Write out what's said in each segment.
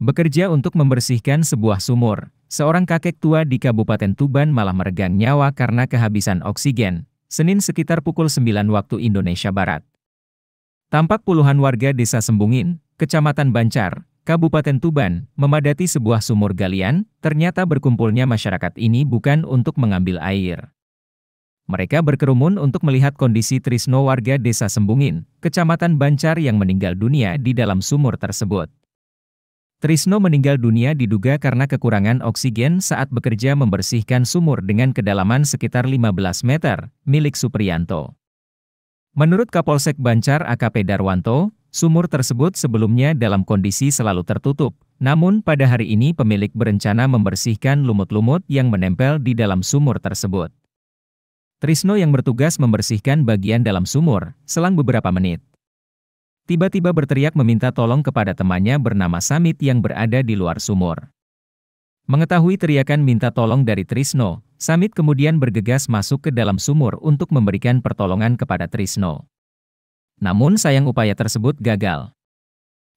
Bekerja untuk membersihkan sebuah sumur, seorang kakek tua di Kabupaten Tuban malah meregang nyawa karena kehabisan oksigen, Senin sekitar pukul 9 waktu Indonesia Barat. Tampak puluhan warga desa Sembungin, Kecamatan Bancar, Kabupaten Tuban, memadati sebuah sumur galian, ternyata berkumpulnya masyarakat ini bukan untuk mengambil air. Mereka berkerumun untuk melihat kondisi Trisno warga desa Sembungin, Kecamatan Bancar yang meninggal dunia di dalam sumur tersebut. Trisno meninggal dunia diduga karena kekurangan oksigen saat bekerja membersihkan sumur dengan kedalaman sekitar 15 meter, milik Suprianto. Menurut Kapolsek Bancar AKP Darwanto, sumur tersebut sebelumnya dalam kondisi selalu tertutup, namun pada hari ini pemilik berencana membersihkan lumut-lumut yang menempel di dalam sumur tersebut. Trisno yang bertugas membersihkan bagian dalam sumur, selang beberapa menit, tiba-tiba berteriak meminta tolong kepada temannya bernama Samit yang berada di luar sumur. Mengetahui teriakan minta tolong dari Trisno, Samit kemudian bergegas masuk ke dalam sumur untuk memberikan pertolongan kepada Trisno. Namun sayang upaya tersebut gagal.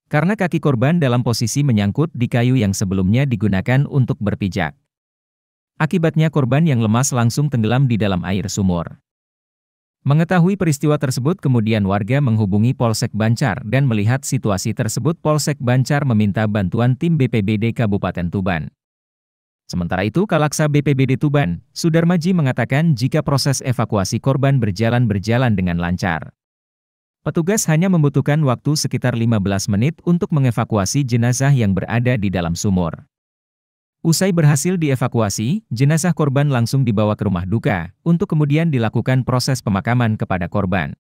Karena kaki korban dalam posisi menyangkut di kayu yang sebelumnya digunakan untuk berpijak. Akibatnya korban yang lemas langsung tenggelam di dalam air sumur. Mengetahui peristiwa tersebut kemudian warga menghubungi Polsek Bancar dan melihat situasi tersebut Polsek Bancar meminta bantuan tim BPBD Kabupaten Tuban. Sementara itu Kalaksa BPBD Tuban, Sudarmaji mengatakan jika proses evakuasi korban berjalan berjalan dengan lancar. Petugas hanya membutuhkan waktu sekitar 15 menit untuk mengevakuasi jenazah yang berada di dalam sumur. Usai berhasil dievakuasi, jenazah korban langsung dibawa ke rumah duka, untuk kemudian dilakukan proses pemakaman kepada korban.